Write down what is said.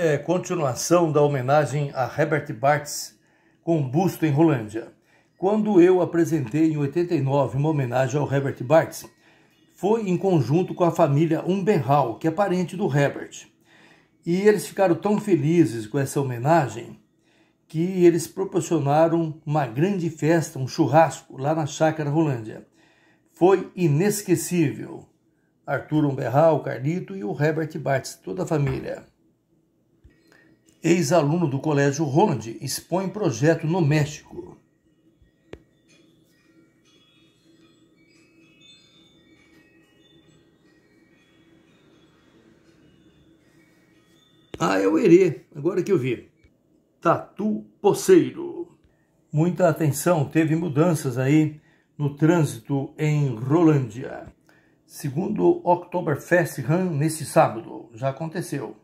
é continuação da homenagem a Herbert Bartz com busto em Rolândia. Quando eu apresentei em 89 uma homenagem ao Herbert Bartz, foi em conjunto com a família Umbenhal, que é parente do Herbert. E eles ficaram tão felizes com essa homenagem que eles proporcionaram uma grande festa, um churrasco lá na chácara Rolândia. Foi inesquecível. Arthur Umberral, Carlito e o Herbert Bartz, toda a família ex-aluno do Colégio Holland, expõe projeto no México. Ah, é o agora que eu vi. Tatu Poceiro. Muita atenção, teve mudanças aí no trânsito em Rolândia. Segundo Oktoberfest Run nesse sábado, já aconteceu.